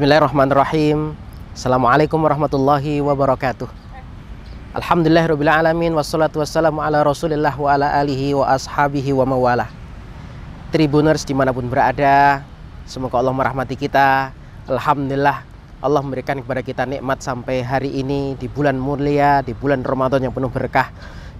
Bismillahirrahmanirrahim. Assalamualaikum warahmatullahi wabarakatuh. Alhamdulillahirrahmanirrahim Wassalatu wassalamu ala rasulillah wa ala alihi wa ashabihi wa mawala Tribuners dimanapun berada Semoga Allah merahmati kita Alhamdulillah Allah memberikan kepada kita nikmat sampai hari ini Di bulan mulia, di bulan Ramadan yang penuh berkah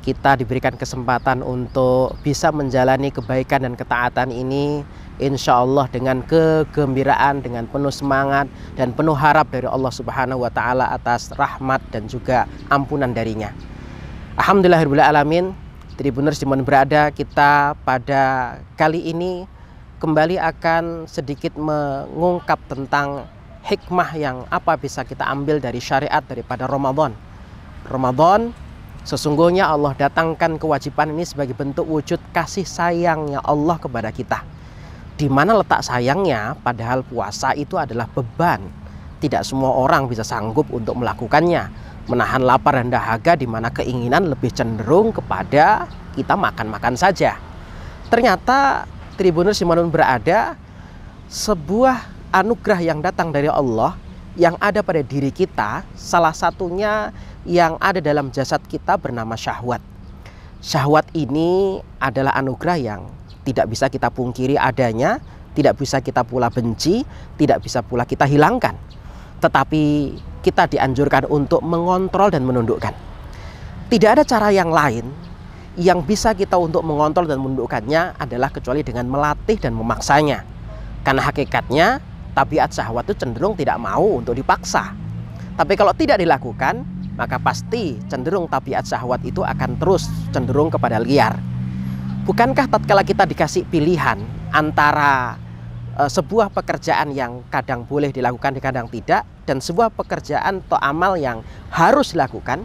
Kita diberikan kesempatan untuk bisa menjalani kebaikan dan ketaatan ini insya Allah dengan kegembiraan, dengan penuh semangat dan penuh harap dari Allah Subhanahu wa Ta'ala atas rahmat dan juga ampunan darinya. Alhamdulillahirrahmanirrahim. Tribuners dimana berada, kita pada kali ini kembali akan sedikit mengungkap tentang hikmah yang apa bisa kita ambil dari syariat daripada Ramadan. Ramadan sesungguhnya Allah datangkan kewajiban ini sebagai bentuk wujud kasih sayangnya Allah kepada kita di mana letak sayangnya padahal puasa itu adalah beban. Tidak semua orang bisa sanggup untuk melakukannya. Menahan lapar dan dahaga di mana keinginan lebih cenderung kepada kita makan-makan saja. Ternyata Tribunus Simanun berada sebuah anugerah yang datang dari Allah yang ada pada diri kita, salah satunya yang ada dalam jasad kita bernama syahwat. Syahwat ini adalah anugerah yang tidak bisa kita pungkiri adanya, tidak bisa kita pula benci, tidak bisa pula kita hilangkan. Tetapi kita dianjurkan untuk mengontrol dan menundukkan. Tidak ada cara yang lain yang bisa kita untuk mengontrol dan menundukkannya adalah kecuali dengan melatih dan memaksanya. Karena hakikatnya tabiat syahwat itu cenderung tidak mau untuk dipaksa. Tapi kalau tidak dilakukan, maka pasti cenderung tabiat syahwat itu akan terus cenderung kepada liar. Bukankah tatkala kita dikasih pilihan antara e, sebuah pekerjaan yang kadang boleh dilakukan, kadang tidak, dan sebuah pekerjaan atau amal yang harus dilakukan,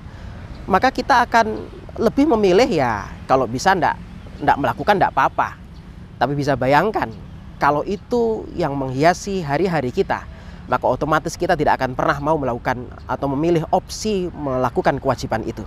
maka kita akan lebih memilih ya kalau bisa ndak ndak melakukan ndak apa-apa. Tapi bisa bayangkan kalau itu yang menghiasi hari-hari kita, maka otomatis kita tidak akan pernah mau melakukan atau memilih opsi melakukan kewajiban itu.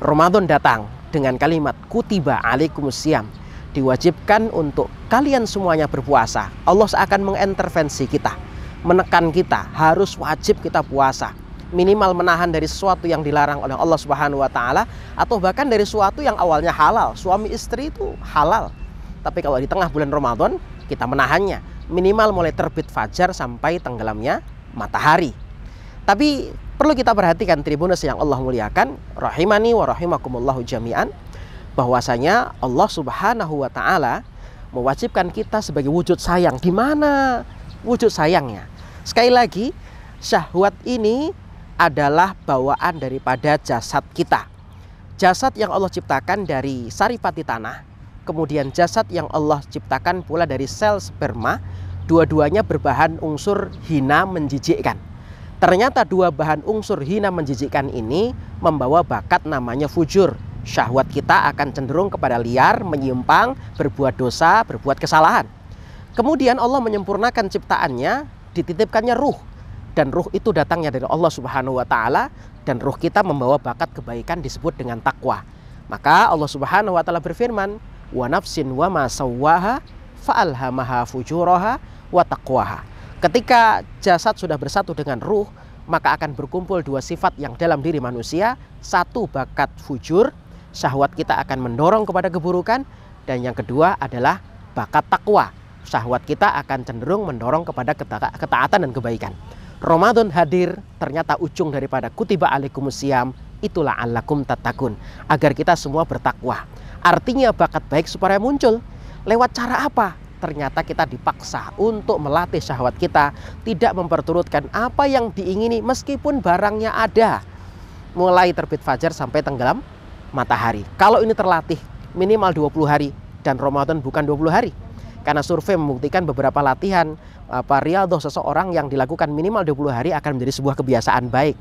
Ramadan datang, dengan kalimat kutiba alaikumusiam diwajibkan untuk kalian semuanya berpuasa. Allah akan mengintervensi kita, menekan kita, harus wajib kita puasa. Minimal menahan dari sesuatu yang dilarang oleh Allah Subhanahu wa taala atau bahkan dari sesuatu yang awalnya halal. Suami istri itu halal. Tapi kalau di tengah bulan Ramadan kita menahannya. Minimal mulai terbit fajar sampai tenggelamnya matahari. Tapi perlu kita perhatikan tribunus yang Allah muliakan rahimani wa rahimakumullahu jami'an bahwasanya Allah Subhanahu wa taala mewajibkan kita sebagai wujud sayang. Di mana wujud sayangnya? Sekali lagi, syahwat ini adalah bawaan daripada jasad kita. Jasad yang Allah ciptakan dari saripati tanah, kemudian jasad yang Allah ciptakan pula dari sel sperma, dua-duanya berbahan unsur hina menjijikkan. Ternyata dua bahan unsur hina menjijikkan ini membawa bakat namanya fujur. Syahwat kita akan cenderung kepada liar, menyimpang, berbuat dosa, berbuat kesalahan. Kemudian Allah menyempurnakan ciptaannya, dititipkannya ruh. Dan ruh itu datangnya dari Allah Subhanahu wa taala dan ruh kita membawa bakat kebaikan disebut dengan takwa. Maka Allah Subhanahu wa taala berfirman, "Wa nafsin wa ma sawwaha fa'alhamaha fujuraha wa taqwaha." Ketika jasad sudah bersatu dengan ruh, maka akan berkumpul dua sifat yang dalam diri manusia. Satu bakat fujur, syahwat kita akan mendorong kepada keburukan. Dan yang kedua adalah bakat takwa. Syahwat kita akan cenderung mendorong kepada keta ketaatan dan kebaikan. Ramadan hadir, ternyata ujung daripada kutiba alaikumusiyam itulah alakum tatakun. Agar kita semua bertakwa. Artinya bakat baik supaya muncul. Lewat cara apa? ternyata kita dipaksa untuk melatih syahwat kita tidak memperturutkan apa yang diingini meskipun barangnya ada mulai terbit fajar sampai tenggelam matahari. Kalau ini terlatih minimal 20 hari dan Ramadan bukan 20 hari. Karena survei membuktikan beberapa latihan apa seseorang yang dilakukan minimal 20 hari akan menjadi sebuah kebiasaan baik.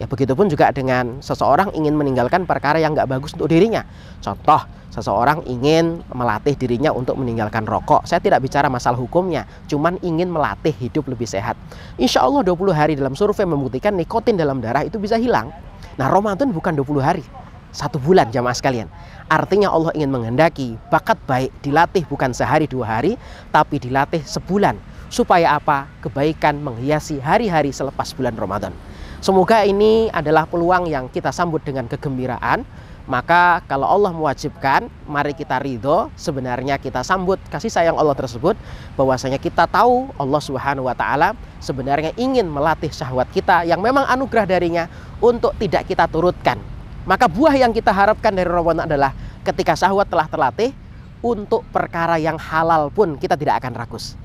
Ya begitupun juga dengan seseorang ingin meninggalkan perkara yang nggak bagus untuk dirinya. Contoh, seseorang ingin melatih dirinya untuk meninggalkan rokok. Saya tidak bicara masalah hukumnya, cuman ingin melatih hidup lebih sehat. Insya Allah 20 hari dalam survei membuktikan nikotin dalam darah itu bisa hilang. Nah Ramadan bukan 20 hari, satu bulan jamaah sekalian. Artinya Allah ingin menghendaki bakat baik dilatih bukan sehari dua hari, tapi dilatih sebulan. Supaya apa? Kebaikan menghiasi hari-hari selepas bulan Ramadan. Semoga ini adalah peluang yang kita sambut dengan kegembiraan. Maka kalau Allah mewajibkan, mari kita ridho, sebenarnya kita sambut kasih sayang Allah tersebut, bahwasanya kita tahu Allah Subhanahu wa taala sebenarnya ingin melatih syahwat kita yang memang anugerah darinya untuk tidak kita turutkan. Maka buah yang kita harapkan dari Ramadan adalah ketika syahwat telah terlatih untuk perkara yang halal pun kita tidak akan rakus.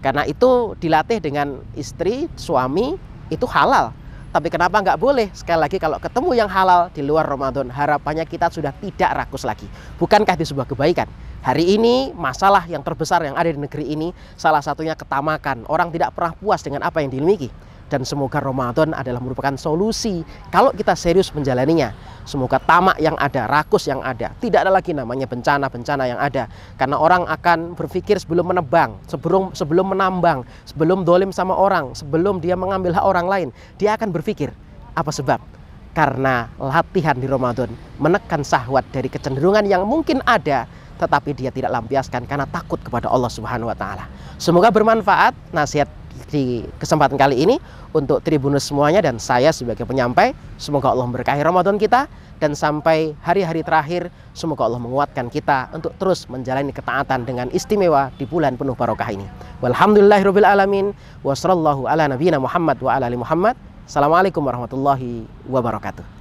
Karena itu dilatih dengan istri, suami itu halal tapi kenapa nggak boleh? Sekali lagi kalau ketemu yang halal di luar Ramadan, harapannya kita sudah tidak rakus lagi. Bukankah itu sebuah kebaikan? Hari ini masalah yang terbesar yang ada di negeri ini salah satunya ketamakan. Orang tidak pernah puas dengan apa yang dimiliki. Dan semoga Ramadan adalah merupakan solusi kalau kita serius menjalaninya. Semoga tamak yang ada, rakus yang ada, tidak ada lagi namanya bencana-bencana yang ada. Karena orang akan berpikir sebelum menebang, sebelum sebelum menambang, sebelum dolim sama orang, sebelum dia mengambil hak orang lain, dia akan berpikir apa sebab? Karena latihan di Ramadan menekan sahwat dari kecenderungan yang mungkin ada tetapi dia tidak lampiaskan karena takut kepada Allah Subhanahu wa taala. Semoga bermanfaat nasihat di kesempatan kali ini untuk Tribunus semuanya dan saya sebagai penyampai. Semoga Allah memberkahi Ramadan kita dan sampai hari-hari terakhir semoga Allah menguatkan kita untuk terus menjalani ketaatan dengan istimewa di bulan penuh barokah ini. Walhamdulillahirabbil alamin wa ala nabiyina Muhammad wa ala ali Muhammad. Assalamualaikum warahmatullahi wabarakatuh.